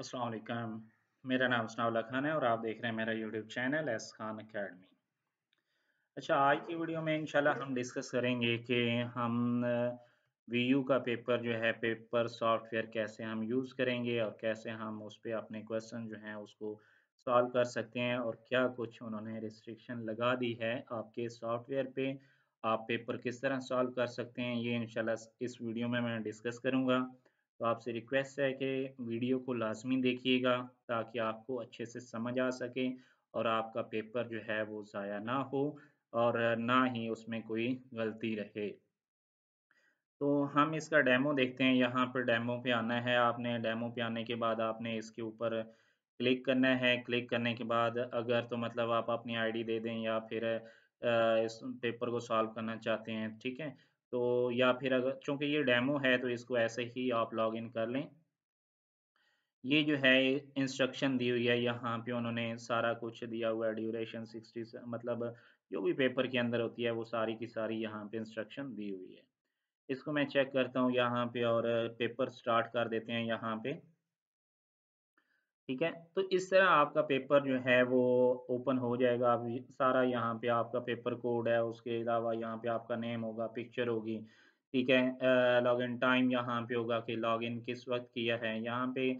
असलकम मेरा नाम सनावला खान है और आप देख रहे हैं मेरा YouTube channel S Khan Academy अच्छा आज की वीडियो में इंशाल्लाह हम डिस्कस करेंगे कि हम वी यू का पेपर जो है पेपर सॉफ्टवेयर कैसे हम यूज़ करेंगे और कैसे हम उस पर अपने क्वेश्चन जो हैं उसको सॉल्व कर सकते हैं और क्या कुछ उन्होंने रिस्ट्रिक्शन लगा दी है आपके सॉफ्टवेयर पे आप पेपर किस तरह सॉल्व कर सकते हैं ये इनशाला इस वीडियो में मैं डिस्कस करूँगा तो आपसे रिक्वेस्ट है कि वीडियो को लाजमी देखिएगा ताकि आपको अच्छे से समझ आ सके और आपका पेपर जो है वो ज़ाया ना हो और ना ही उसमें कोई गलती रहे तो हम इसका डेमो देखते हैं यहाँ पर डेमो पे आना है आपने डेमो पे आने के बाद आपने इसके ऊपर क्लिक करना है क्लिक करने के बाद अगर तो मतलब आप अपनी आईडी दे दें या फिर इस पेपर को सॉल्व करना चाहते हैं ठीक है तो या फिर अगर चूंकि ये डेमो है तो इसको ऐसे ही आप लॉग इन कर लें ये जो है इंस्ट्रक्शन दी हुई है यहाँ पे उन्होंने सारा कुछ दिया हुआ है ड्यूरेशन सिक्सटी मतलब जो भी पेपर के अंदर होती है वो सारी की सारी यहाँ पे इंस्ट्रक्शन दी हुई है इसको मैं चेक करता हूँ यहाँ पे और पेपर स्टार्ट कर देते हैं यहाँ पे ठीक है तो इस तरह आपका पेपर जो है वो ओपन हो जाएगा आप सारा यहाँ पे आपका पेपर कोड है उसके अलावा यहाँ पे आपका नेम होगा पिक्चर होगी ठीक है लॉग इन टाइम यहाँ पे होगा कि लॉग इन किस वक्त किया है यहाँ पे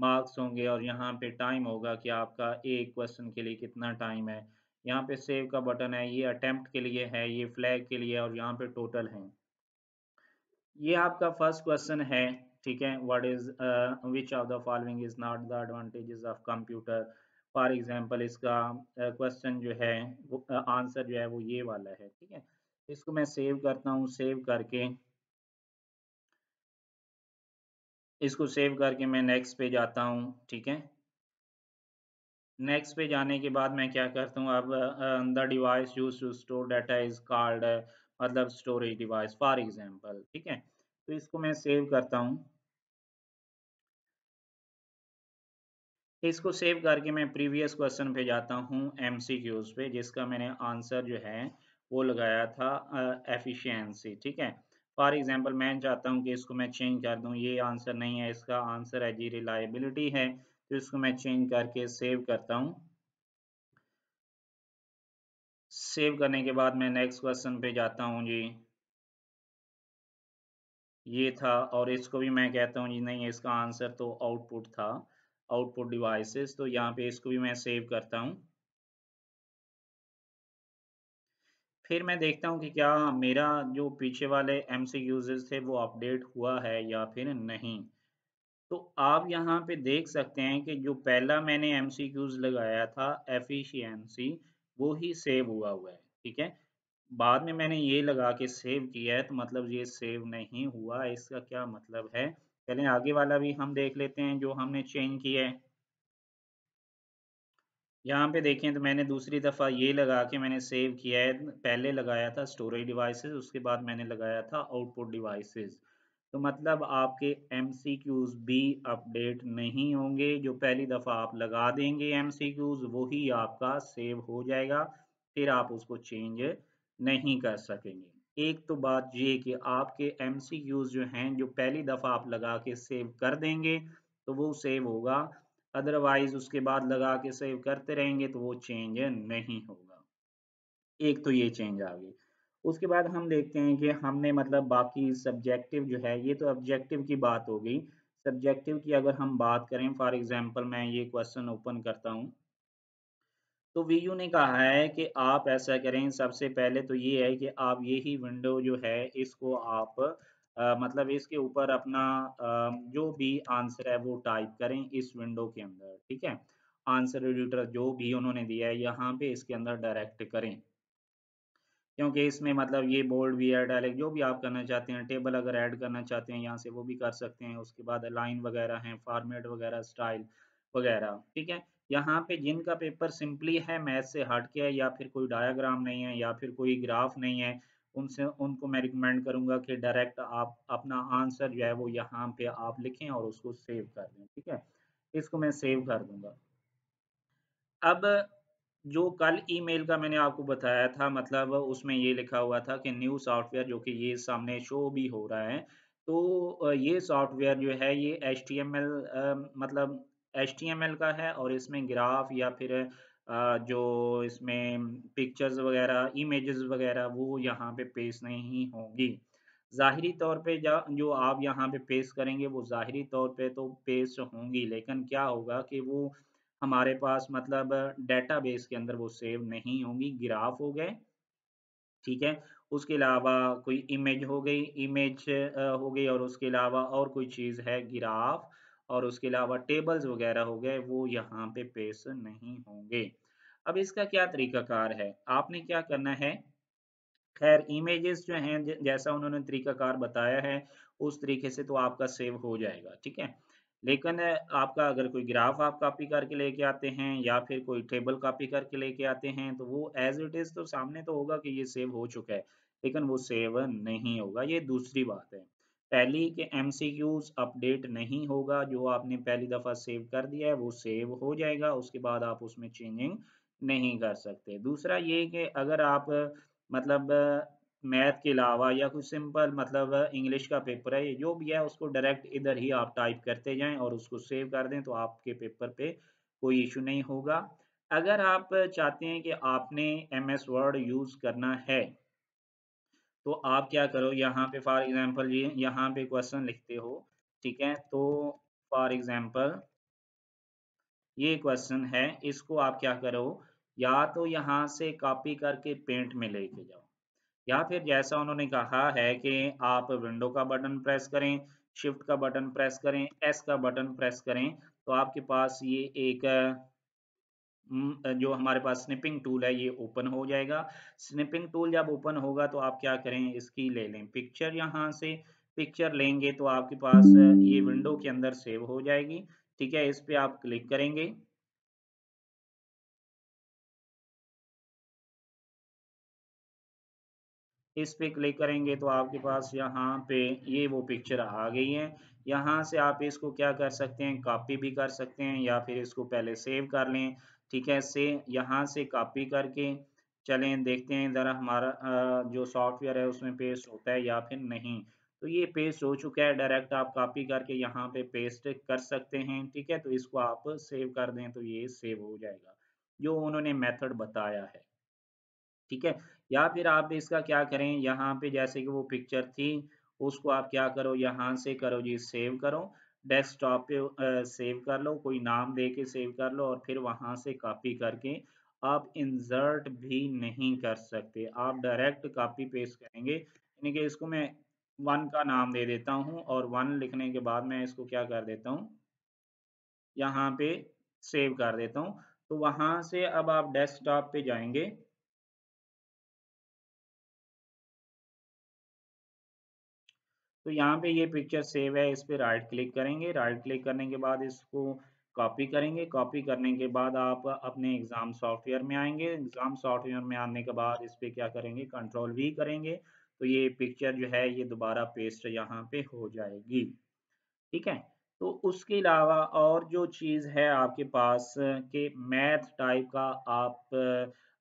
मार्क्स होंगे और यहाँ पे टाइम होगा कि आपका एक क्वेश्चन के लिए कितना टाइम है यहाँ पे सेव का बटन है ये अटैम्प्ट के लिए है ये फ्लैग के लिए और यहाँ पे टोटल है ये आपका फर्स्ट क्वेश्चन है ठीक है what is which of the following is not the advantages of computer for example इसका क्वेश्चन uh, जो है आंसर uh, जो है वो ये वाला है ठीक है इसको मैं सेव करता हूँ सेव करके इसको सेव करके मैं नेक्स्ट पे जाता हूँ ठीक है नेक्स्ट पे जाने के बाद मैं क्या करता हूँ अब the device use to store data is called मतलब स्टोरेज डिवाइस फॉर एग्जांपल ठीक है तो इसको मैं सेव करता हूँ इसको सेव करके मैं प्रीवियस क्वेश्चन पे जाता हूँ एम पे जिसका मैंने आंसर जो है वो लगाया था एफिशिएंसी ठीक है फॉर एग्जांपल मैं चाहता हूँ कि इसको मैं चेंज कर दूँ ये आंसर नहीं है इसका आंसर है जी रिलायबिलिटी है तो इसको मैं चेंज करके सेव करता हूँ सेव करने के बाद मैं नेक्स्ट क्वेश्चन पे जाता हूँ जी ये था और इसको भी मैं कहता हूँ जी नहीं इसका आंसर तो आउटपुट था आउटपुट डिवाइसेस तो यहाँ पे इसको भी मैं सेव करता हूँ फिर मैं देखता हूँ कि क्या मेरा जो पीछे वाले एम थे वो अपडेट हुआ है या फिर नहीं तो आप यहाँ पे देख सकते हैं कि जो पहला मैंने एम लगाया था एफिशियंसी वो ही सेव हुआ हुआ है ठीक है बाद में मैंने ये लगा के सेव किया है तो मतलब ये सेव नहीं हुआ इसका क्या मतलब है चलें आगे वाला भी हम देख लेते हैं जो हमने चेंज किया है यहाँ पे देखें तो मैंने दूसरी दफ़ा ये लगा के मैंने सेव किया है पहले लगाया था स्टोरेज डिवाइसेस उसके बाद मैंने लगाया था आउटपुट डिवाइसेस तो मतलब आपके एम भी अपडेट नहीं होंगे जो पहली दफ़ा आप लगा देंगे एम वही आपका सेव हो जाएगा फिर आप उसको चेंज नहीं कर सकेंगे एक तो बात ये कि आपके एम जो हैं जो पहली दफ़ा आप लगा के सेव कर देंगे तो वो सेव होगा अदरवाइज उसके बाद लगा के सेव करते रहेंगे तो वो चेंज नहीं होगा एक तो ये चेंज आ गई उसके बाद हम देखते हैं कि हमने मतलब बाकी सब्जेक्टिव जो है ये तो ऑब्जेक्टिव की बात हो गई सब्जेक्टिव की अगर हम बात करें फॉर एग्जांपल मैं ये क्वेश्चन ओपन करता हूँ तो वी ने कहा है कि आप ऐसा करें सबसे पहले तो ये है कि आप यही विंडो जो है इसको आप आ, मतलब इसके ऊपर अपना आ, जो भी आंसर है वो टाइप करें इस विंडो के अंदर ठीक है आंसर एडिटर जो भी उन्होंने दिया है यहाँ पे इसके अंदर डायरेक्ट करें क्योंकि इसमें मतलब ये बोल्ड भी है डायरेक्ट जो भी आप करना चाहते हैं टेबल अगर ऐड करना चाहते हैं यहाँ से वो भी कर सकते हैं उसके बाद लाइन वगैरह हैं फॉर्मेट वगैरह स्टाइल वगैरह ठीक है यहाँ पे जिनका पेपर सिंपली है मैथ से हट के या फिर कोई डायाग्राम नहीं है या फिर कोई ग्राफ नहीं है उनसे उनको मैं रिकमेंड करूंगा कि डायरेक्ट आप अपना आंसर जो है वो यहाँ पे आप लिखें और उसको सेव कर दें ठीक है इसको मैं सेव कर दूंगा अब जो कल ईमेल का मैंने आपको बताया था मतलब उसमें ये लिखा हुआ था कि न्यू सॉफ्टवेयर जो कि ये सामने शो भी हो रहा है तो ये सॉफ्टवेयर जो है ये एच मतलब एच का है और इसमें ग्राफ या फिर जो इसमें पिक्चर्स वगैरह इमेजेस वगैरह वो यहाँ पे पेश नहीं होगी ज़ाहरी तौर पे जो आप यहाँ पे पेश करेंगे वो ज़ाहरी तौर पे तो पेश होंगी लेकिन क्या होगा कि वो हमारे पास मतलब डेटाबेस के अंदर वो सेव नहीं होंगी ग्राफ हो गए ठीक है उसके अलावा कोई इमेज हो गई इमेज हो गई और उसके अलावा और कोई चीज़ है ग्राफ और उसके अलावा टेबल्स वगैरह हो गए वो यहाँ पे पेश नहीं होंगे अब इसका क्या तरीकाकार है आपने क्या करना है खैर इमेजेस जो हैं जैसा उन्होंने तरीकाकार बताया है उस तरीके से तो आपका सेव हो जाएगा ठीक है लेकिन आपका अगर कोई ग्राफ आप कॉपी करके लेके आते हैं या फिर कोई टेबल कॉपी करके लेके आते हैं तो वो एज इट इज़ तो सामने तो होगा कि ये सेव हो चुका है लेकिन वो सेव नहीं होगा ये दूसरी बात है पहली के एम अपडेट नहीं होगा जो आपने पहली दफ़ा सेव कर दिया है वो सेव हो जाएगा उसके बाद आप उसमें चेंजिंग नहीं कर सकते दूसरा ये कि अगर आप मतलब मैथ के अलावा या कुछ सिंपल मतलब इंग्लिश का पेपर है जो भी है उसको डायरेक्ट इधर ही आप टाइप करते जाएं और उसको सेव कर दें तो आपके पेपर पे कोई इशू नहीं होगा अगर आप चाहते हैं कि आपने एम एस वर्ड यूज़ करना है तो आप क्या करो यहाँ पे फॉर एग्जाम्पल ये यहाँ पे क्वेश्चन लिखते हो ठीक है तो फॉर एग्जाम्पल ये क्वेश्चन है इसको आप क्या करो या तो यहाँ से कॉपी करके पेंट में लेके जाओ या फिर जैसा उन्होंने कहा है कि आप विंडो का बटन प्रेस करें शिफ्ट का बटन प्रेस करें एस का बटन प्रेस करें तो आपके पास ये एक हम्म, जो हमारे पास स्निपिंग टूल है ये ओपन हो जाएगा स्निपिंग टूल जब ओपन होगा तो आप क्या करें इसकी ले लें पिक्चर यहाँ से पिक्चर लेंगे तो आपके पास ये विंडो के अंदर सेव हो जाएगी ठीक है इस पर आप क्लिक करेंगे इस पे क्लिक करेंगे तो आपके पास यहाँ पे ये वो पिक्चर आ गई है यहाँ से आप इसको क्या कर सकते हैं कॉपी भी कर सकते हैं या फिर इसको पहले सेव कर लें ठीक है से यहाँ से कॉपी करके चलें देखते हैं ज़रा हमारा जो सॉफ्टवेयर है उसमें पेस्ट होता है या फिर नहीं तो ये पेस्ट हो चुका है डायरेक्ट आप कॉपी करके यहाँ पे पेस्ट कर सकते हैं ठीक है तो इसको आप सेव कर दें तो ये सेव हो जाएगा जो उन्होंने मेथड बताया है ठीक है या फिर आप इसका क्या करें यहाँ पे जैसे कि वो पिक्चर थी उसको आप क्या करो यहाँ से करो जी सेव करो डेस्कटॉप पे सेव कर लो कोई नाम दे के सेव कर लो और फिर वहाँ से कॉपी करके आप इंसर्ट भी नहीं कर सकते आप डायरेक्ट कॉपी पेस्ट करेंगे यानी कि इसको मैं वन का नाम दे देता हूँ और वन लिखने के बाद मैं इसको क्या कर देता हूँ यहाँ पे सेव कर देता हूँ तो वहाँ से अब आप डेस्कटॉप पे जाएंगे तो यहाँ पे ये पिक्चर सेव है इस पर राइट क्लिक करेंगे राइट क्लिक करने के बाद इसको कॉपी करेंगे कॉपी करने के बाद आप अपने एग्ज़ाम सॉफ्टवेयर में आएंगे एग्ज़ाम सॉफ्टवेयर में आने के बाद इस पर क्या करेंगे कंट्रोल वी करेंगे तो ये पिक्चर जो है ये दोबारा पेस्ट यहाँ पे हो जाएगी ठीक है तो उसके अलावा और जो चीज़ है आपके पास के मैथ टाइप का आप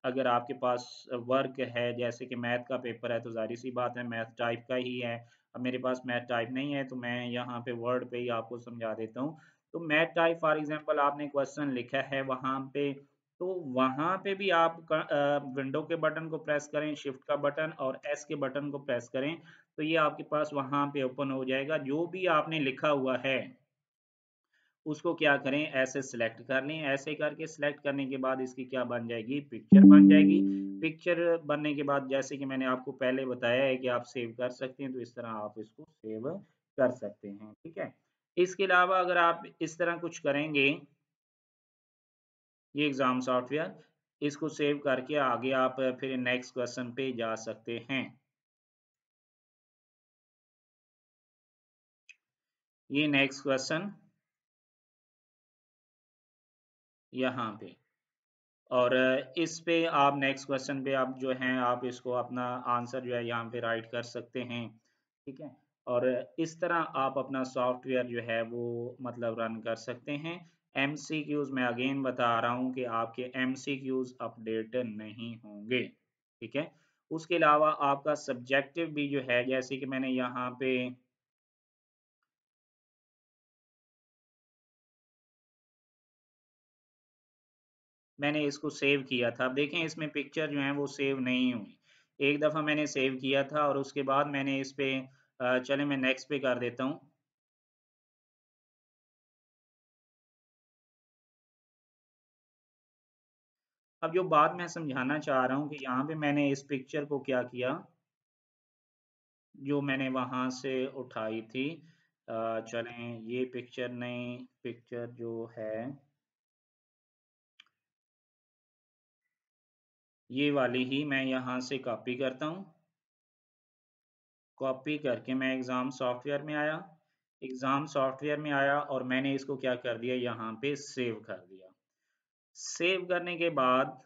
अगर आपके पास वर्क है जैसे कि मैथ का पेपर है तो जाहिर सी बात है मैथ टाइप का ही है अब मेरे पास मैथ टाइप नहीं है तो मैं यहाँ पे वर्ड पे ही आपको समझा देता हूँ तो मैथ टाइप फॉर एग्जाम्पल आपने क्वेश्चन लिखा है वहाँ पे तो वहाँ पे भी आप विंडो के बटन को प्रेस करें शिफ्ट का बटन और एस के बटन को प्रेस करें तो ये आपके पास वहाँ पे ओपन हो जाएगा जो भी आपने लिखा हुआ है उसको क्या करें ऐसे सिलेक्ट कर लें ऐसे करके सिलेक्ट करने के बाद इसकी क्या बन जाएगी पिक्चर बन जाएगी पिक्चर बनने के बाद जैसे कि मैंने आपको पहले बताया है कि आप सेव कर सकते हैं तो इस तरह आप इसको सेव कर सकते हैं ठीक है इसके अलावा अगर आप इस तरह कुछ करेंगे ये एग्ज़ाम सॉफ्टवेयर इसको सेव करके आगे आप फिर नेक्स्ट क्वेश्चन पे जा सकते हैं ये नेक्स्ट क्वेश्चन यहाँ पे और इस पे आप नेक्स्ट क्वेश्चन पे आप जो हैं आप इसको अपना आंसर जो है यहाँ पे राइट कर सकते हैं ठीक है और इस तरह आप अपना सॉफ्टवेयर जो है वो मतलब रन कर सकते हैं एम सी क्यूज मैं अगेन बता रहा हूँ कि आपके एम सी क्यूज अपडेट नहीं होंगे ठीक है उसके अलावा आपका सब्जेक्टिव भी जो है जैसे कि मैंने यहाँ पे मैंने इसको सेव किया था अब देखें इसमें पिक्चर जो है वो सेव नहीं हुई एक दफ़ा मैंने सेव किया था और उसके बाद मैंने इस पर चले मैं नेक्स्ट पे कर देता हूँ अब जो बात मैं समझाना चाह रहा हूँ कि यहाँ पे मैंने इस पिक्चर को क्या किया जो मैंने वहाँ से उठाई थी चलें ये पिक्चर नहीं पिक्चर जो है ये वाली ही मैं यहाँ से कॉपी करता हूँ कॉपी करके मैं एग्ज़ाम सॉफ्टवेयर में आया एग्ज़ाम सॉफ्टवेयर में आया और मैंने इसको क्या कर दिया यहाँ पे सेव कर दिया सेव करने के बाद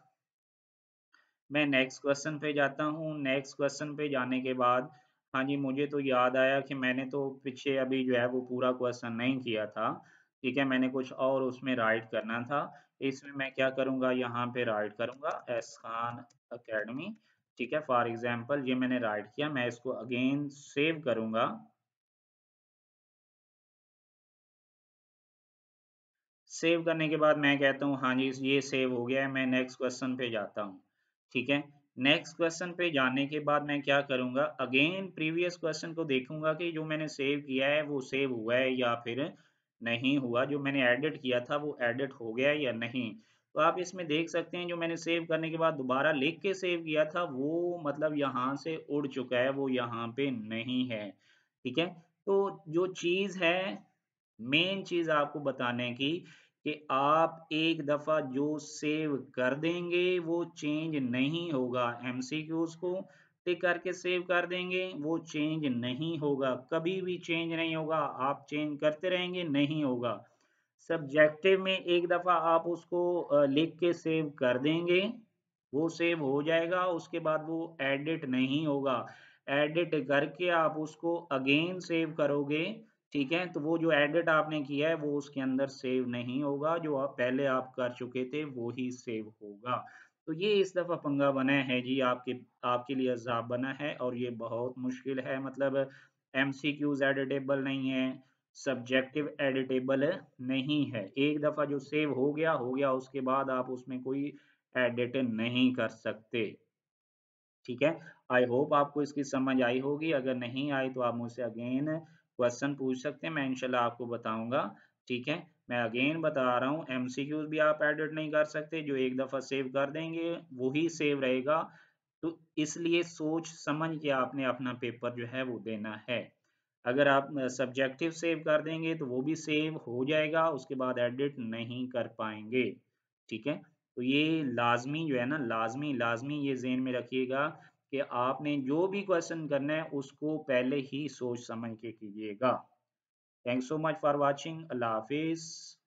मैं नेक्स्ट क्वेश्चन पे जाता हूँ नेक्स्ट क्वेश्चन पे जाने के बाद हाँ जी मुझे तो याद आया कि मैंने तो पीछे अभी जो है वो पूरा क्वेश्चन नहीं किया था ठीक है मैंने कुछ और उसमें राइट करना था इसमें मैं क्या करूंगा यहाँ पे राइट करूंगा एस खान अकेडमी ठीक है फॉर एग्जाम्पल ये मैंने राइट किया मैं इसको अगेन सेव करूंगा सेव करने के बाद मैं कहता हूँ हाँ जी ये सेव हो गया है मैं नेक्स्ट क्वेश्चन पे जाता हूँ ठीक है नेक्स्ट क्वेश्चन पे जाने के बाद मैं क्या करूंगा अगेन प्रीवियस क्वेश्चन को देखूंगा कि जो मैंने सेव किया है वो सेव हुआ है या फिर नहीं हुआ जो मैंने एडिट किया था वो एडिट हो गया या नहीं तो आप इसमें देख सकते हैं जो मैंने सेव करने के बाद दोबारा लिख के सेव किया था वो मतलब यहाँ से उड़ चुका है वो यहाँ पे नहीं है ठीक है तो जो चीज़ है मेन चीज़ आपको बताने की कि आप एक दफ़ा जो सेव कर देंगे वो चेंज नहीं होगा एम को टिक करके सेव कर देंगे वो चेंज नहीं होगा कभी भी चेंज नहीं होगा आप चेंज करते रहेंगे नहीं होगा सब्जेक्टिव में एक दफ़ा आप उसको लिख के सेव कर देंगे वो सेव हो जाएगा उसके बाद वो एडिट नहीं होगा एडिट करके आप उसको अगेन सेव करोगे ठीक है तो वो जो एडिट आपने किया है वो उसके अंदर सेव नहीं होगा जो आप पहले आप कर चुके थे वो ही सेव होगा तो ये इस दफ़ा पंगा बना है जी आपके आपके लिए अजाब बना है और ये बहुत मुश्किल है मतलब एम सी क्यूज एडिटेबल नहीं है सब्जेक्टिव एडिटेबल नहीं है एक दफ़ा जो सेव हो गया हो गया उसके बाद आप उसमें कोई एडिट नहीं कर सकते ठीक है आई होप आपको इसकी समझ आई होगी अगर नहीं आई तो आप मुझसे अगेन क्वेश्चन पूछ सकते हैं मैं इनशाला आपको बताऊंगा ठीक है मैं अगेन बता रहा हूँ एम भी आप एडिट नहीं कर सकते जो एक दफ़ा सेव कर देंगे वही सेव रहेगा तो इसलिए सोच समझ के आपने अपना पेपर जो है वो देना है अगर आप सब्जेक्टिव सेव कर देंगे तो वो भी सेव हो जाएगा उसके बाद एडिट नहीं कर पाएंगे ठीक है तो ये लाजमी जो है ना लाजमी लाजमी ये जेन में रखिएगा कि आपने जो भी क्वेश्चन करना है उसको पहले ही सोच समझ के कीजिएगा Thanks so much for watching. Allah Hafiz.